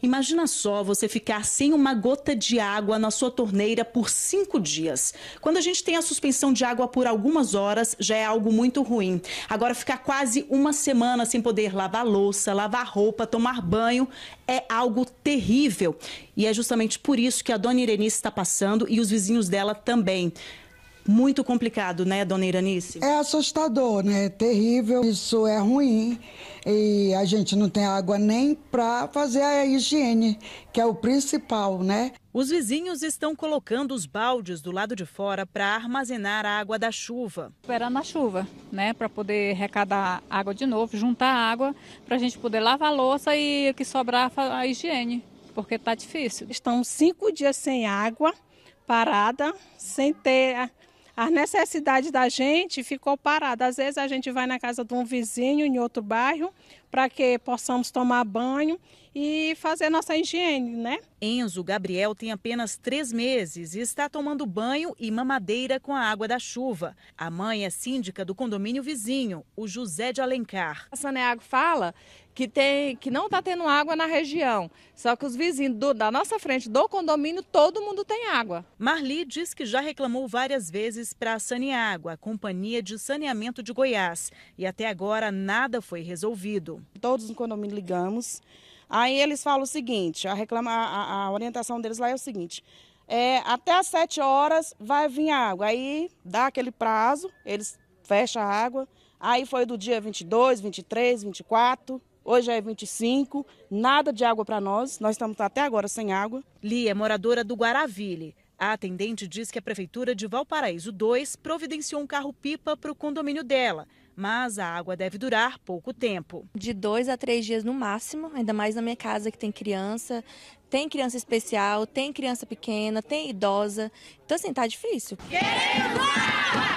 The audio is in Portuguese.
Imagina só você ficar sem uma gota de água na sua torneira por cinco dias. Quando a gente tem a suspensão de água por algumas horas, já é algo muito ruim. Agora, ficar quase uma semana sem poder lavar louça, lavar roupa, tomar banho, é algo terrível. E é justamente por isso que a dona Irenice está passando e os vizinhos dela também muito complicado, né, dona Iranice? É assustador, né? É terrível. Isso é ruim. E a gente não tem água nem para fazer a higiene, que é o principal, né? Os vizinhos estão colocando os baldes do lado de fora para armazenar a água da chuva. Esperando a chuva, né? Para poder arrecadar água de novo, juntar água, para a gente poder lavar a louça e que sobrar a higiene, porque está difícil. Estão cinco dias sem água, parada, sem ter as necessidades da gente ficou parada. Às vezes a gente vai na casa de um vizinho em outro bairro para que possamos tomar banho e fazer nossa higiene, né? Enzo Gabriel tem apenas três meses e está tomando banho e mamadeira com a água da chuva. A mãe é síndica do condomínio vizinho, o José de Alencar. A Saneago fala que, tem, que não está tendo água na região, só que os vizinhos do, da nossa frente do condomínio, todo mundo tem água. Marli diz que já reclamou várias vezes para a Saneago, a Companhia de Saneamento de Goiás, e até agora nada foi resolvido. Todos no condomínio ligamos. Aí eles falam o seguinte, a, reclama, a, a orientação deles lá é o seguinte, é, até às 7 horas vai vir água. Aí dá aquele prazo, eles fecham a água. Aí foi do dia 22, 23, 24, hoje é 25, nada de água para nós, nós estamos tá até agora sem água. Lia é moradora do Guaraville. A atendente diz que a prefeitura de Valparaíso 2 providenciou um carro-pipa para o condomínio dela, mas a água deve durar pouco tempo. De dois a três dias no máximo, ainda mais na minha casa que tem criança, tem criança especial, tem criança pequena, tem idosa. Então, assim, tá difícil. Queremos!